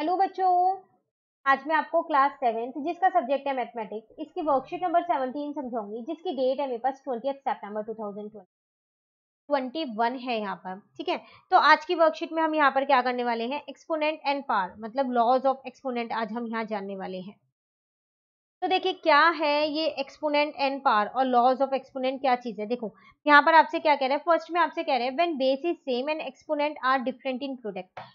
hello बच्चों आज मैं आपको क्लास सेवेंथ जिसका सब्जेक्ट है मैथमेटिक्स इसकी वर्कशीट नंबर सेवनटीन समझाऊंगी जिसकी डेट है मेरे पास ट्वेंटी सितंबर ट्वेंटी वन है यहाँ पर ठीक है तो आज की वर्कशीट में हम यहाँ पर क्या करने वाले हैं एक्सपोनेंट एंड पार मतलब लॉज ऑफ एक्सपोनेंट आज हम यहाँ जानने वाले हैं तो देखिए क्या है ये एक्सपोनेंट एंड पार और लॉज ऑफ एक्सपोनेंट क्या चीज़ है देखो यहाँ पर आपसे क्या कह रहे हैं फर्स्ट में आपसे कह रहे हैं when base is same and exponent are different in product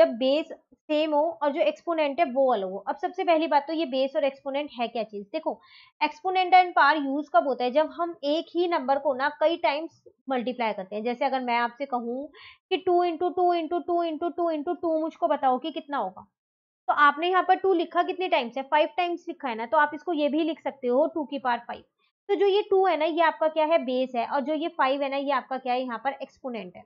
जब बेस सेम हो और जो एक्सपोनेंट है वो अलग हो अब सबसे पहली बात तो ये बेस और एक्सपोनेंट है क्या चीज़ देखो एक्सपोनेंट एंड पार यूज कब होता है जब हम एक ही नंबर को ना कई टाइम्स मल्टीप्लाई करते हैं जैसे अगर मैं आपसे कहूँ कि two into two into two into two into two मुझको बताओ कि कितना होगा तो आपने यहाँ पर टू लिखा कितने टाइम्स है फाइव टाइम्स लिखा है ना तो आप इसको ये भी लिख सकते हो टू की पार फाइव तो जो ये टू है ना ये आपका क्या है बेस है और जो ये फाइव है ना ये आपका क्या है यहाँ पर एक्सपोनेंट है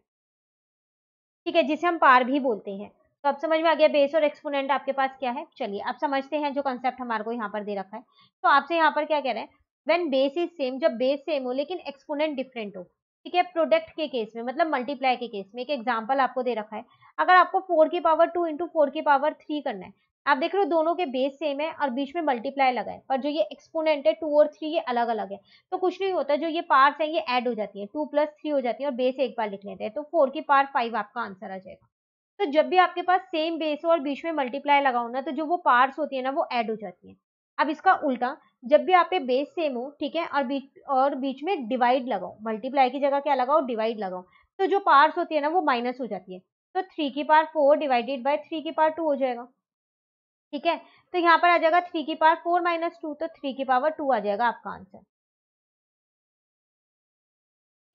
ठीक है जिसे हम पार भी बोलते हैं तो अब समझ में आ गया बेस और एक्सपोनेंट आपके पास क्या है चलिए अब समझते हैं जो कॉन्सेप्ट हमारे को यहाँ पर दे रखा है तो आपसे यहाँ पर क्या कह रहे हैं वेन बेस इज सेम जब बेस सेम हो लेकिन एक्सपोनेंट डिफरेंट हो ठीक है प्रोडक्ट के केस में मतलब मल्टीप्लाई के केस में एक एग्जाम्पल आपको दे रखा है अगर आपको फोर की पावर टू इंटू फोर की पावर थ्री करना है आप देख रहे हो दोनों के बेस सेम है और बीच में मल्टीप्लाई लगा है पर जो ये एक्सपोनेंट है टू और थ्री ये अलग अलग है तो कुछ नहीं होता जो ये पार्ट्स हैं ये ऐड हो जाती है टू प्लस थ्री हो जाती है और बेस एक बार लिख लेते हैं तो फोर की पार्ट फाइव आपका आंसर आ जाएगा तो जब भी आपके पास सेम बेस हो और बीच में मल्टीप्लाई लगाओ ना तो जो वो पार्ट्स होती है ना वो ऐड हो जाती है अब इसका उल्टा जब भी आपके बेस सेम हो ठीक है और बीच और बीच में डिवाइड लगाओ मल्टीप्लाई की जगह क्या लगाओ डिवाइड लगाओ तो जो पार्ट्स होती है ना वो माइनस हो जाती है तो थ्री की power four divided by three की पार टू हो जाएगा ठीक है तो यहाँ पर आ जाएगा थ्री की पार फोर माइनस टू तो थ्री की पावर टू आ जाएगा आपका आंसर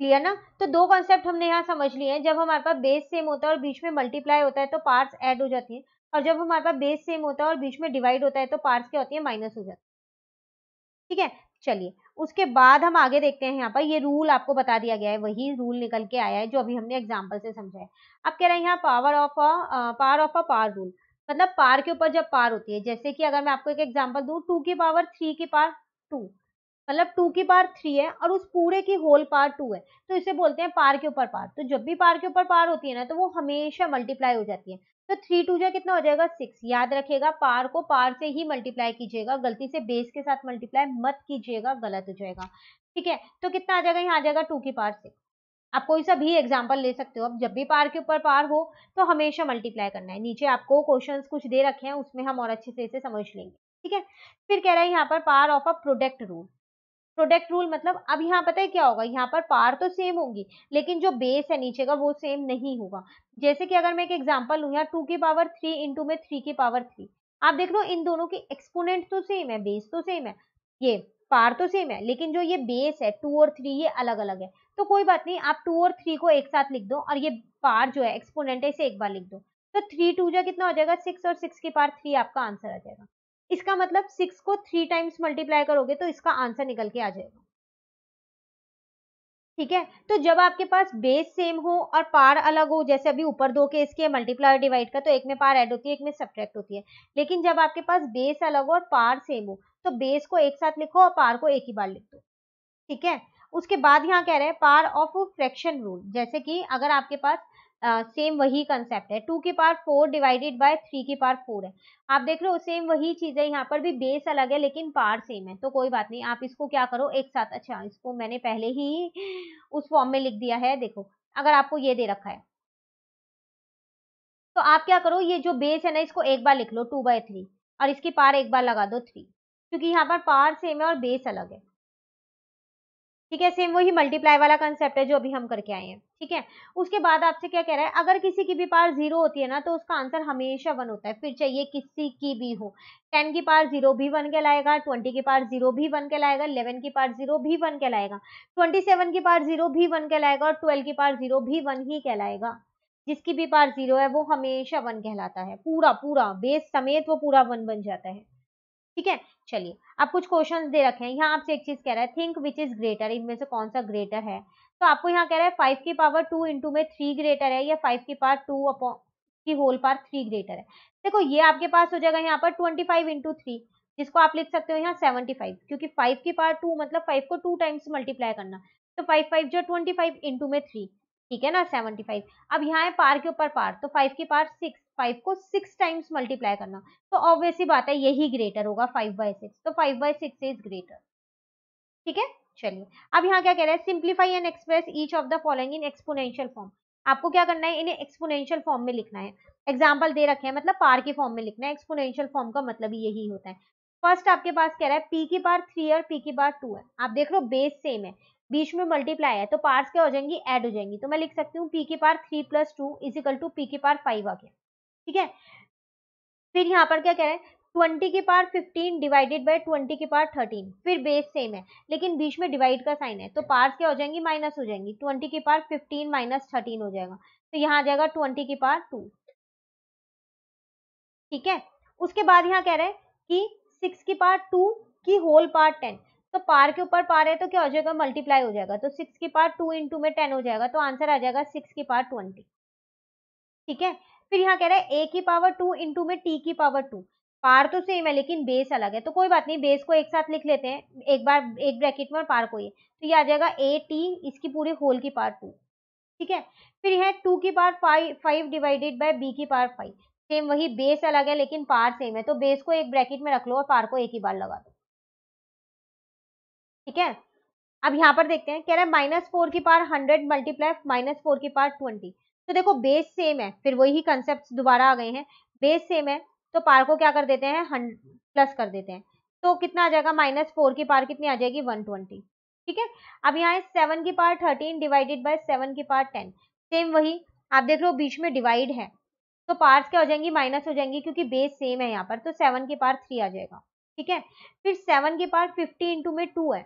क्लियर ना तो दो कॉन्सेप्ट हमने यहाँ समझ लिए हैं जब हमारे पास बेस सेम होता है और बीच में मल्टीप्लाई होता है तो पार्ट्स ऐड हो जाती हैं और जब हमारे पास बेस सेम होता है और बीच में डिवाइड होता है तो पार्ट्स क्या होती है माइनस हो जाती है ठीक है चलिए उसके बाद हम आगे देखते हैं यहाँ पर ये रूल आपको बता दिया गया है वही रूल निकल के आया है जो अभी हमने एग्जाम्पल से समझा है अब कह रहे हैं यहाँ power of a power of a power rule मतलब पार के ऊपर जब पार होती है जैसे कि अगर मैं आपको एक एग्जाम्पल दू टू की पावर थ्री की पार टू मतलब टू की पार थ्री है और उस पूरे की होल पार टू है तो इसे बोलते हैं पार के ऊपर पार तो जब भी पार के ऊपर पार होती है ना तो वो हमेशा मल्टीप्लाई हो जाती है तो थ्री टू जो कितना हो जाएगा सिक्स याद रखिएगा पार को पार से ही मल्टीप्लाई कीजिएगा गलती से बेस के साथ मल्टीप्लाई मत कीजिएगा गलत हो जाएगा ठीक है तो कितना आ जाएगा यहाँ आ जाएगा टू की पार सिक्स आप कोई सा भी एग्जाम्पल ले सकते हो अब जब भी पार के ऊपर पार हो तो हमेशा मल्टीप्लाई करना है नीचे आपको क्वेश्चन कुछ दे रखे हैं उसमें हम और अच्छे से इसे समझ लेंगे ठीक है फिर कह रहा है यहाँ पर power of a product rule product rule मतलब अब यहाँ पता है क्या होगा यहाँ पर पार तो सेम होगी लेकिन जो बेस है नीचे का वो सेम नहीं होगा जैसे कि अगर मैं एक एग्जाम्पल लूँ यहाँ टू की पावर थ्री इंटू में थ्री की पावर थ्री आप देख लो इन दोनों के एक्सपोनेंट तो सेम है बेस तो सेम है ये पार तो सेम है लेकिन जो ये बेस है टू और थ्री ये अलग अलग है तो कोई बात नहीं आप टू और थ्री को एक साथ लिख दो और ये पार जो है एक्सपोनेंट है इसे एक बार लिख दो तो थ्री टू जो कितना हो जाएगा सिक्स और सिक्स के पार थ्री आपका आंसर आ जाएगा इसका मतलब सिक्स को थ्री टाइम्स मल्टीप्लाई करोगे तो इसका आंसर निकल के आ जाएगा ठीक है तो जब आपके पास बेस सेम हो और पार अलग हो जैसे अभी ऊपर दो केस के मल्टीप्लाई और डिवाइड का तो एक में पार ऐड होती है एक में सब्ट्रैक्ट होती है लेकिन जब आपके पास बेस अलग हो और पार सेम हो तो बेस को एक साथ लिखो और पार को एक ही बार लिख दो ठीक है उसके बाद यहाँ कह रहे हैं पार ऑफ फ्रैक्शन रूल जैसे कि अगर आपके पास सेम वही कंसेप्ट है टू की power four divided by three की पावर फोर है आप देख रहे हो सेम वही चीज़ है यहाँ पर भी बेस अलग है लेकिन पार सेम है तो कोई बात नहीं आप इसको क्या करो एक साथ अच्छा इसको मैंने पहले ही उस फॉर्म में लिख दिया है देखो अगर आपको ये दे रखा है तो आप क्या करो ये जो बेस है ना इसको एक बार लिख लो टू बाय थ्री और इसकी पार एक बार लगा दो थ्री क्योंकि यहाँ पर पार सेम है और बेस अलग है ठीक है सेम वही मल्टीप्लाई वाला कंसेप्ट है जो अभी हम करके आए हैं ठीक है उसके बाद आपसे क्या कह रहा है अगर किसी की भी पार जीरो होती है ना तो उसका आंसर हमेशा वन होता है फिर चाहिए किसी की भी हो टेन की पार जीरो भी वन के लाएगा ट्वेंटी की पार जीरो भी वन के लाएगा इलेवन की पार जीरो भी वन के लाएगा ट्वेंटी सेवन की पार जीरो भी वन के लाएगा और ट्वेल्व की पार जीरो भी वन ही कहलाएगा जिसकी भी पार जीरो है वो हमेशा वन कहलाता है पूरा पूरा बेस समेत वो पूरा वन बन जाता है ठीक है चलिए अब कुछ क्वेश्चन दे रखे हैं यहाँ आपसे एक चीज कह रहा है थिंक विच इज ग्रेटर इनमें से कौन सा ग्रेटर है तो आपको यहाँ कह रहा है फाइव की पावर टू इंटू में थ्री ग्रेटर है या फाइव की पावर टू अपॉन की होल पावर थ्री ग्रेटर है देखो ये आपके पास हो जाएगा यहाँ पर ट्वेंटी फाइव इंटू थ्री जिसको आप लिख सकते हो यहाँ सेवेंटी फाइव क्योंकि फाइव की पावर टू मतलब फाइव को टू टाइम्स मल्टीप्लाई करना तो फाइव फाइव जो ट्वेंटी फाइव इंटू में थ्री ठीक है ना सेवेंटी फाइव अब यहाँ है पार के ऊपर पार तो फाइव की पार सिक्स फाइव को सिक्स टाइम्स मल्टीप्लाई करना तो ऑब्वियसली बात है यही ग्रेटर होगा फाइव बाई सिक्स तो five by six is greater ठीक है चलिए अब यहाँ क्या कह रहा है simplify and express each of the following in exponential form आपको क्या करना है इन्हें एक्सपोनेंशियल फॉर्म में लिखना है एग्जाम्पल दे रखे हैं मतलब पार के फॉर्म में लिखना है एक्सपोनेंशियल फॉर्म का मतलब यही होता है फर्स्ट आपके पास कह रहा है पी की पार थ्री और पी की पार टू है आप देख लो बेस सेम है बीच में मल्टीप्लाई है तो पार्स क्या हो जाएंगी ऐड हो जाएंगी तो मैं लिख सकती हूँ पी की power three plus two is equal two P की पार फाइव आ गया ठीक है फिर यहाँ पर क्या कह रहे हैं ट्वेंटी के power fifteen divided by twenty के पार थर्टीन फिर बेस सेम है लेकिन बीच में डिवाइड का साइन है तो पार्स क्या हो जाएंगी माइनस हो जाएंगी ट्वेंटी के पार फिफ्टीन माइनस थर्टीन हो जाएगा तो यहाँ आ जाएगा ट्वेंटी के पार टू ठीक है उसके बाद यहाँ कह रहे हैं कि सिक्स के पार टू की होल पार टेन तो पार के ऊपर पार है तो क्या हो जाएगा मल्टीप्लाई हो जाएगा तो सिक्स के पार टू टू में टेन हो जाएगा तो आंसर आ जाएगा सिक्स के पार ट्वेंटी ठीक है फिर यहाँ कह रहा है ए की पावर टू इंटू में टी की पावर टू पार तो सेम है लेकिन बेस अलग है तो कोई बात नहीं बेस को एक साथ लिख लेते हैं एक बार एक ब्रैकेट में और पार को ये तो ये आ जाएगा ए टी इसकी पूरी होल की पार टू ठीक है फिर यह टू की power five five divided by B की पार फाइव सेम वही बेस अलग है लेकिन पार सेम है तो बेस को एक ब्रैकेट में रख लो और पार को एक ही बार लगा दो ठीक है अब यहाँ पर देखते हैं कह रहा है माइनस फोर की power hundred multiply minus four की पार ट्वेंटी तो देखो बेस सेम है फिर वही कंसेप्ट दोबारा आ गए हैं बेस सेम है तो पार को क्या कर देते हैं प्लस कर देते हैं तो कितना आ जाएगा माइनस फोर की पार कितनी आ जाएगी वन ट्वेंटी ठीक है अब यहाँ है सेवन की power thirteen divided by seven की पार टेन सेम वही आप देख लो बीच में डिवाइड है तो पार्स क्या हो जाएंगी माइनस हो जाएंगी क्योंकि बेस सेम है यहाँ पर तो सेवन की पार थ्री आ जाएगा ठीक है फिर सेवन की पार फिफ्टी इंटू में टू है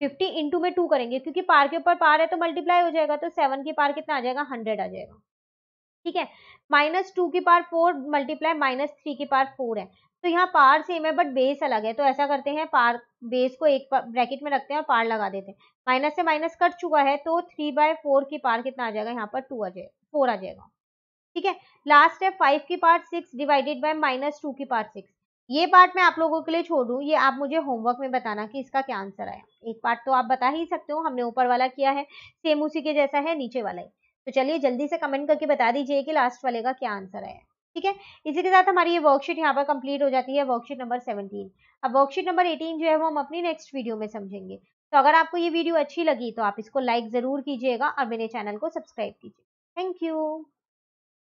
फिफ्टी इंटू में टू करेंगे क्योंकि पार के ऊपर पार है तो मल्टीप्लाई हो जाएगा तो सेवन के पार कितना आ जाएगा हंड्रेड आ जाएगा ठीक है माइनस टू की power four multiply minus three की पार फोर है तो यहाँ पार सेम है बट बेस अलग है तो ऐसा करते हैं पार बेस को एक ब्रैकेट में रखते हैं और पार लगा देते हैं माइनस से माइनस कट चुका है तो थ्री बाय फोर की पार कितना आ जाएगा यहाँ पर टू आ जाएगा फोर आ जाएगा ठीक है लास्ट है फाइव की power six divided by minus two की पार्ट सिक्स ये पार्ट मैं आप लोगों के लिए छोड़ दूँ ये आप मुझे होमवर्क में बताना कि इसका क्या आंसर आया एक पार्ट तो आप बता ही सकते हो हमने ऊपर वाला किया है सेम उसी के जैसा है नीचे वाला ही तो चलिए जल्दी से कमेंट करके बता दीजिए कि लास्ट वाले का क्या आंसर आया ठीक है इसी के साथ हमारी ये वर्कशीट यहाँ पर कंप्लीट हो जाती है वर्कशीट नंबर सेवनटीन अब वर्कशीट नंबर एटीन जो है वो हम अपनी नेक्स्ट वीडियो में समझेंगे तो अगर आपको ये वीडियो अच्छी लगी तो आप इसको लाइक ज़रूर कीजिएगा और मेरे चैनल को सब्सक्राइब कीजिए थैंक यू